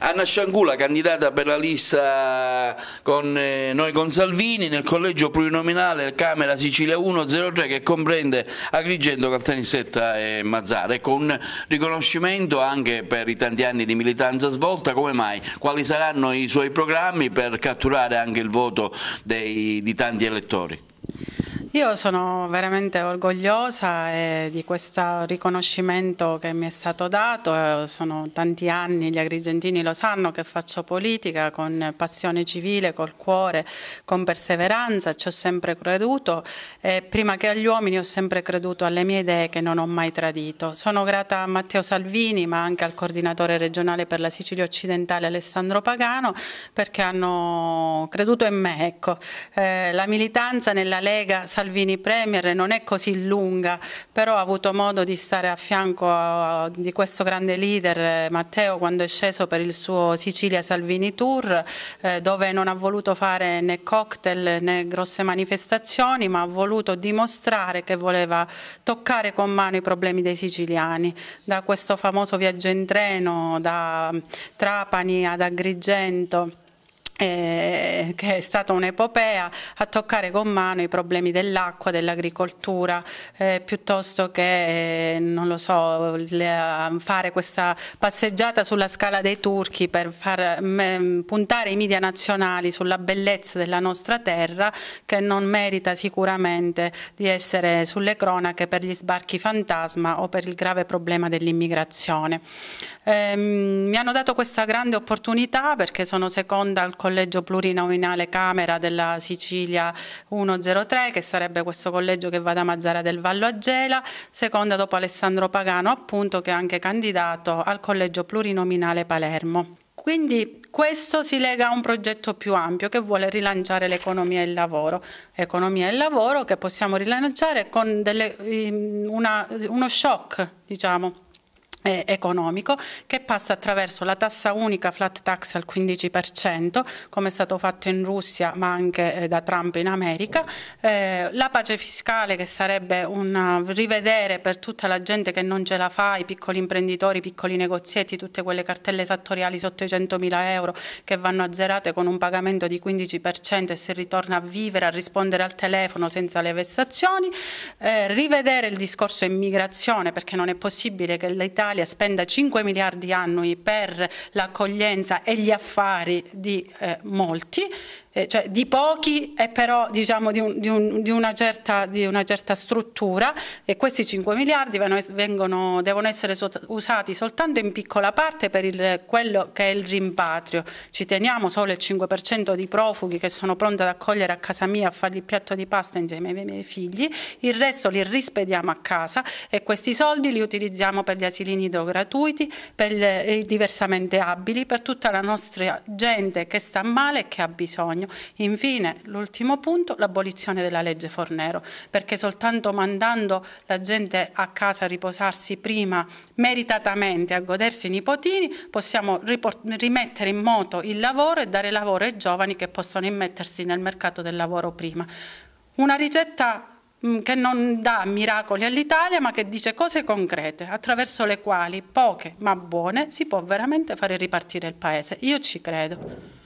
Anna Sciangula, candidata per la lista con eh, noi con Salvini nel collegio plurinominale Camera Sicilia 103 che comprende Agrigento, Caltanissetta e Mazzare, con riconoscimento anche per i tanti anni di militanza svolta, come mai? Quali saranno i suoi programmi per catturare anche il voto dei, di tanti elettori? Io sono veramente orgogliosa eh, di questo riconoscimento che mi è stato dato, sono tanti anni, gli agrigentini lo sanno che faccio politica con passione civile, col cuore, con perseveranza, ci ho sempre creduto e prima che agli uomini ho sempre creduto alle mie idee che non ho mai tradito. Sono grata a Matteo Salvini ma anche al coordinatore regionale per la Sicilia occidentale Alessandro Pagano perché hanno creduto in me. Ecco. Eh, la militanza nella Lega Salvini Salvini Premier non è così lunga, però ho avuto modo di stare a fianco di questo grande leader eh, Matteo quando è sceso per il suo Sicilia Salvini Tour, eh, dove non ha voluto fare né cocktail né grosse manifestazioni, ma ha voluto dimostrare che voleva toccare con mano i problemi dei siciliani. Da questo famoso viaggio in treno da Trapani ad Agrigento. Eh, che è stata un'epopea, a toccare con mano i problemi dell'acqua, dell'agricoltura, eh, piuttosto che, eh, non lo so, le, eh, fare questa passeggiata sulla scala dei turchi per far mh, mm, eh, puntare i media nazionali sulla bellezza della nostra terra che non merita sicuramente di essere sulle cronache per gli sbarchi fantasma o per il grave problema dell'immigrazione. Eh, mi hanno dato questa grande opportunità perché sono seconda al collegio plurinauniversitario nominale Camera della Sicilia 103, che sarebbe questo collegio che va da Mazzara del Vallo a Gela, seconda dopo Alessandro Pagano, appunto, che è anche candidato al collegio plurinominale Palermo. Quindi questo si lega a un progetto più ampio che vuole rilanciare l'economia e il lavoro. Economia e il lavoro che possiamo rilanciare con delle, ehm, una, uno shock, diciamo, economico che passa attraverso la tassa unica flat tax al 15% come è stato fatto in Russia ma anche eh, da Trump in America, eh, la pace fiscale che sarebbe un rivedere per tutta la gente che non ce la fa, i piccoli imprenditori, i piccoli negozietti, tutte quelle cartelle esattoriali sotto i 100.000 euro che vanno azzerate con un pagamento di 15% e si ritorna a vivere, a rispondere al telefono senza le vessazioni, eh, rivedere il discorso immigrazione perché non è possibile che l'Italia l'Italia spenda 5 miliardi annui per l'accoglienza e gli affari di eh, molti, eh, cioè di pochi e però diciamo, di, un, di, un, di, una certa, di, una certa, struttura e questi 5 miliardi vengono, devono essere so usati soltanto in piccola parte per il, quello che è il rimpatrio. Ci teniamo solo il 5% di profughi che sono pronti ad accogliere a casa mia, a fargli il piatto di pasta insieme ai miei figli, il resto li rispediamo a casa e questi soldi li utilizziamo per gli asili nido gratuiti, per i diversamente abili, per tutta la nostra gente che sta male e che ha bisogno bisogno. Infine, l'ultimo punto, l'abolizione della legge Fornero, perché soltanto mandando la gente a casa a riposarsi prima meritatamente a godersi i nipotini possiamo rimettere in moto il lavoro e dare lavoro ai giovani che possono immettersi nel mercato del lavoro prima. Una ricetta che non dà miracoli all'Italia ma che dice cose concrete attraverso le quali poche ma buone si può veramente fare ripartire il paese. Io ci credo.